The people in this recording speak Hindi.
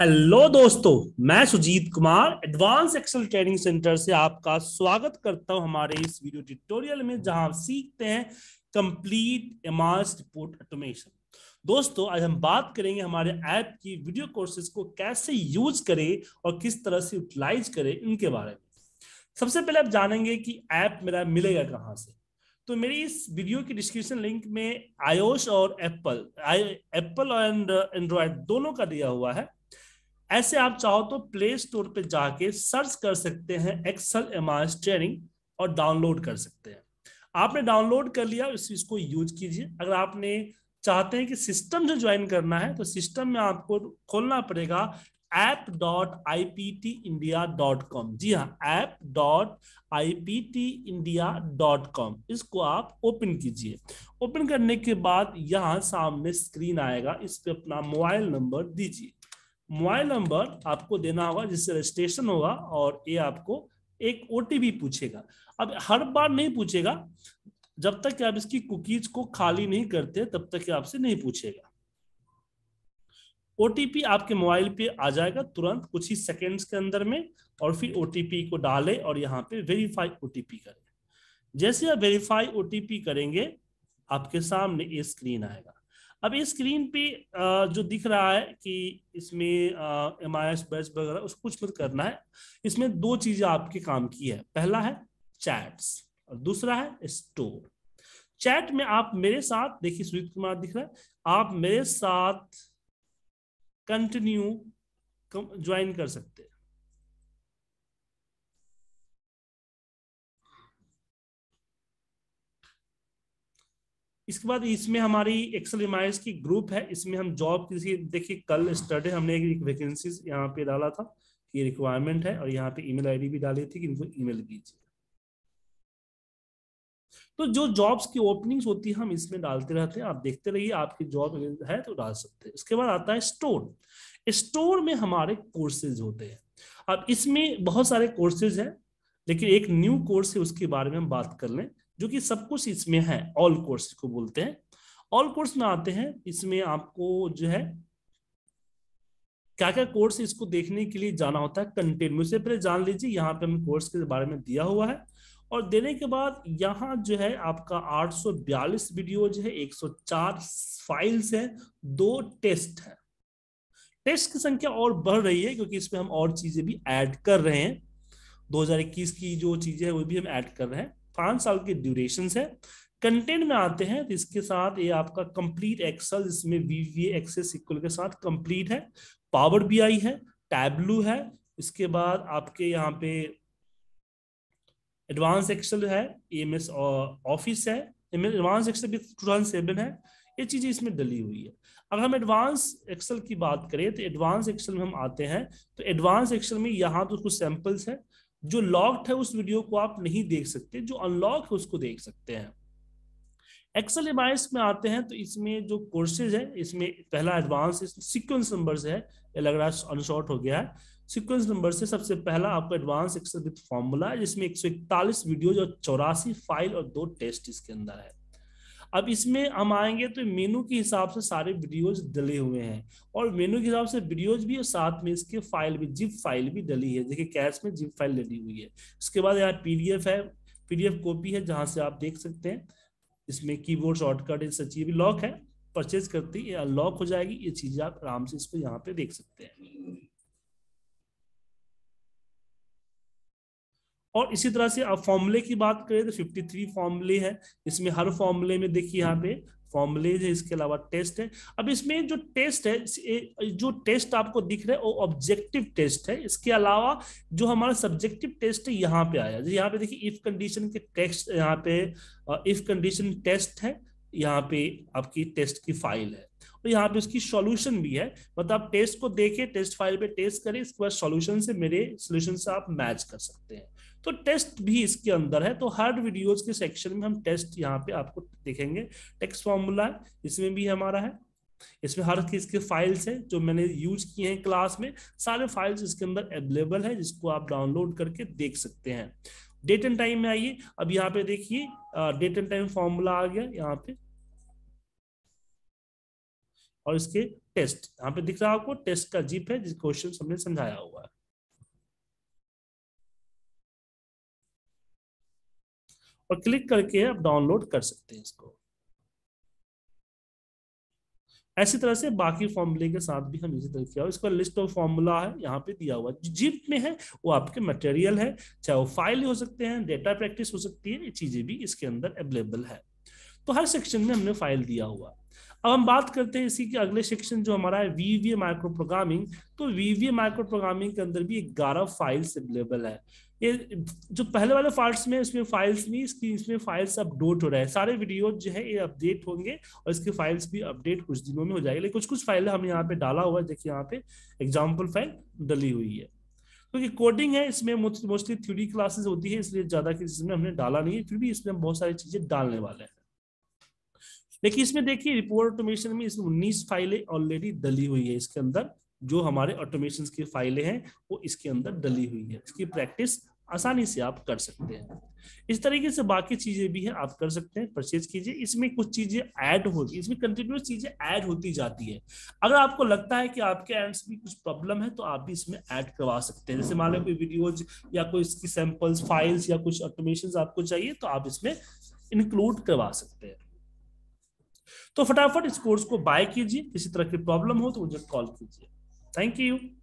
हेलो दोस्तों मैं Sujit Kumar advance excel training centre से आपका स्वागत करता हूं हमारे इस वीडियो ट्यूटोरियल में जहां सीखते हैं कंप्लीट एमास रिपोर्ट ऑटोमेशन दोस्तों आज हम बात करेंगे हमारे ऐप की वीडियो कोर्सेज को कैसे यूज करें और किस तरह से यूटिलाइज करें इनके बारे में सबसे पहले आप जानेंगे कि ऐप मेरा मिलेगा कहाँ से तो मेरी इस वीडियो की डिस्क्रिप्शन लिंक में आयोश और एप्पल एप्पल और एंड्रॉयड दोनों का दिया हुआ है ऐसे आप चाहो तो प्ले स्टोर पे जाके सर्च कर सकते हैं एक्सल एमास ट्रेनिंग और डाउनलोड कर सकते हैं आपने डाउनलोड कर लिया इस चीज को यूज कीजिए अगर आपने चाहते हैं कि सिस्टम से ज्वाइन करना है तो सिस्टम में आपको खोलना पड़ेगा app dot I P T India dot com जी हाँ app dot I P T India dot com इसको आप ओपन कीजिए ओपन करने के बाद यहाँ सामने स्क्रीन आएगा इस पर अपना मोबाइल नंबर दीजिए मोबाइल नंबर आपको देना होगा जिससे रजिस्ट्रेशन होगा और ये आपको एक ओटीपी पूछेगा अब हर बार नहीं पूछेगा जब तक कि आप इसकी कुकीज को खाली नहीं करते तब तक आपसे नहीं पूछेगा ओटीपी आपके मोबाइल पे आ जाएगा तुरंत कुछ ही सेकेंड्स के अंदर में और फिर ओटीपी को डाले और यहाँ पे वेरीफाई ओटीपी करें जैसे आप वेरीफाई ओटीपी करेंगे आपके सामने ये स्क्रीन आएगा अब इस स्क्रीन पे जो दिख रहा है कि इसमें एम आई एस बैच वगैरह उसको कुछ मत करना है इसमें दो चीजें आपके काम की है पहला है चैट्स और दूसरा है स्टोर चैट में आप मेरे साथ देखिए सुजीत कुमार दिख रहा है आप मेरे साथ कंटिन्यू ज्वाइन कर सकते इसके बाद इसमें हमारी एक्सल एमआईएस की ग्रुप है इसमें हम जॉब किसी देखिए कल स्टडे हमने एक वैकेंसी यहाँ पे डाला था ये रिक्वायरमेंट है और यहाँ पे ईमेल आईडी भी डाली थी कि इनको ईमेल कीजिए तो जो जॉब्स की ओपनिंग्स होती है हम इसमें डालते रहते हैं आप देखते रहिए आपकी जॉब है तो डाल सकते हैं इसके बाद आता है स्टोर स्टोर में हमारे कोर्सेज होते हैं अब इसमें बहुत सारे कोर्सेज हैं लेकिन एक न्यू कोर्स है उसके बारे में हम बात कर लें जो कि सब कुछ इसमें है ऑल कोर्स इसको बोलते हैं ऑल कोर्स में आते हैं इसमें आपको जो है क्या क्या कोर्स इसको देखने के लिए जाना होता है कंटेंट में उससे पहले जान लीजिए यहाँ पे हमें कोर्स के बारे में दिया हुआ है और देने के बाद यहाँ जो है आपका 842 वीडियो जो है 104 फाइल्स है दो टेस्ट है टेस्ट की संख्या और बढ़ रही है क्योंकि इसमें हम और चीजें भी ऐड कर रहे हैं 2021 की जो चीजें है वो भी हम ऐड कर रहे हैं पांच साल के ड्यूरेशन है कंटेंट में आते हैं तो इसके साथ ये आपका कंप्लीट एक्सल इसमें वीवीए एक्सेस इक्वल के साथ कंप्लीट है पावर बीआई है टैबलू है इसके बाद आपके यहाँ पे एडवांस एक्सेल है एम एस ऑफिस है एडवांस एक्सेल भी टू थाउजेंड सेवन है ये चीजें इसमें डली हुई है अगर हम एडवांस एक्सेल की बात करें तो एडवांस एक्सेल में हम आते हैं तो एडवांस एक्सेल में यहाँ तो कुछ सैंपल्स है जो लॉक्ड है उस वीडियो को आप नहीं देख सकते जो अनलॉक है उसको देख सकते हैं एक्सल एबाइस में आते हैं तो इसमें जो कोर्सेज है इसमें पहला एडवांस सिक्वेंस नंबर है ये लग रहा है अनशॉर्ट हो गया है सिक्वेंस नंबर से सबसे पहला आपका एडवांस एक्सल विद फॉर्मूला जिसमें एक सौ इकतालीस वीडियोज और चौरासी फाइल और दो टेस्ट इसके अंदर है अब इसमें हम आएंगे तो मेनू के हिसाब से सारे वीडियोज डले हुए हैं और मेनू के हिसाब से वीडियोज भी और साथ में इसके फाइल भी जिप फाइल भी डली है देखिए कैश में जिप फाइल डली हुई है उसके बाद यहाँ पीडीएफ है पीडीएफ कॉपी है जहां से आप देख सकते हैं इसमें कीबोर्ड शॉर्टकट इन भी लॉक है परचेज करते है अनलॉक हो जाएगी ये चीजें आप आराम से इसको यहाँ पे देख सकते हैं और इसी तरह से आप फॉर्मूले की बात करें तो 53 फॉर्मूले है इसमें हर फॉर्मूले में देखिए यहाँ पे फॉर्मूले है इसके अलावा टेस्ट है अब इसमें जो टेस्ट है जो टेस्ट आपको दिख रहा है वो ऑब्जेक्टिव टेस्ट है इसके अलावा जो हमारा सब्जेक्टिव टेस्ट है यहाँ पे आया जैसे यहाँ पे देखिए इफ कंडीशन के टेस्ट यहाँ पे इफ कंडीशन टेस्ट है यहाँ पे आपकी टेस्ट की फाइल है और यहाँ पे उसकी सॉल्यूशन भी है मतलब आप टेस्ट को देखे टेस्ट फाइल पे टेस्ट करें इसके बाद सॉल्यूशन से मेरे सोल्यूशन से आप मैच कर सकते हैं तो टेस्ट भी इसके अंदर है तो हर वीडियोज के सेक्शन में हम टेस्ट यहाँ पे आपको देखेंगे टेक्स्ट फॉर्मूला इसमें भी हमारा है इसमें हर चीज के फाइल्स हैं जो मैंने यूज किए हैं क्लास में सारे फाइल्स इसके अंदर अवेलेबल है जिसको आप डाउनलोड करके देख सकते हैं डेट एंड टाइम में आइए अब यहाँ पे देखिए डेट एंड टाइम फॉर्मूला आ गया यहाँ पे और इसके टेस्ट यहाँ पे दिख रहा है आपको टेस्ट का जीप है जिस क्वेश्चन हमने समझाया हुआ है और क्लिक करके आप डाउनलोड कर सकते हैं इसको ऐसी तरह से बाकी फॉर्मूले के साथ भी हम इसी तरह किया इसका लिस्ट ऑफ फॉर्मूला है यहाँ पे दिया हुआ जो जीप में है वो आपके मटेरियल है चाहे वो फाइल हो सकते हैं डेटा प्रैक्टिस हो सकती है ये चीजें भी इसके अंदर अवेलेबल है तो हर सेक्शन में हमने फाइल दिया हुआ अब हम बात करते हैं इसी के अगले सेक्शन जो हमारा है वीवीए माइक्रो प्रोग्रामिंग तो वीवीए माइक्रो प्रोग्रामिंग के अंदर भी ग्यारह फाइल्स अवेलेबल है ये जो पहले वाले फाइल्स में इसमें फाइल्स नहीं इसकी इसमें फाइल्स अपडेट हो रहा है सारे वीडियो जो है ये अपडेट होंगे और इसके फाइल्स भी अपडेट कुछ दिनों में हो जाएगी लेकिन कुछ कुछ फाइल हमने यहाँ पे डाला हुआ है देखिए यहाँ पे एग्जाम्पल फाइल डली हुई है क्योंकि तो कोडिंग है इसमें मोस्टली थ्योरी क्लासेस होती है इसलिए ज्यादा में हमने डाला नहीं है फिर भी इसमें हम बहुत सारी चीजें डालने वाले हैं लेकिन इसमें देखिए रिपोर्ट ऑटोमेशन में इसमें उन्नीस फाइलें ऑलरेडी डली हुई है इसके अंदर जो हमारे ऑटोमेशन की फाइलें हैं वो इसके अंदर डली हुई है इसकी प्रैक्टिस आसानी से आप कर सकते हैं इस तरीके से बाकी चीजें भी है आप कर सकते हैं परचेज कीजिए इसमें कुछ चीजें ऐड होती इसमें कंटिन्यूस चीजें ऐड होती जाती है अगर आपको लगता है कि आपके एंड्स में कुछ प्रॉब्लम है तो आप भी इसमें ऐड करवा सकते हैं जैसे मान लो कोई वीडियोज या कोई इसकी सैंपल्स फाइल्स या कुछ ऑटोमेशन आपको चाहिए तो आप इसमें इंक्लूड करवा सकते हैं तो फटाफट इस कोर्स को बाय कीजिए किसी तरह की प्रॉब्लम हो तो मुझे कॉल कीजिए थैंक यू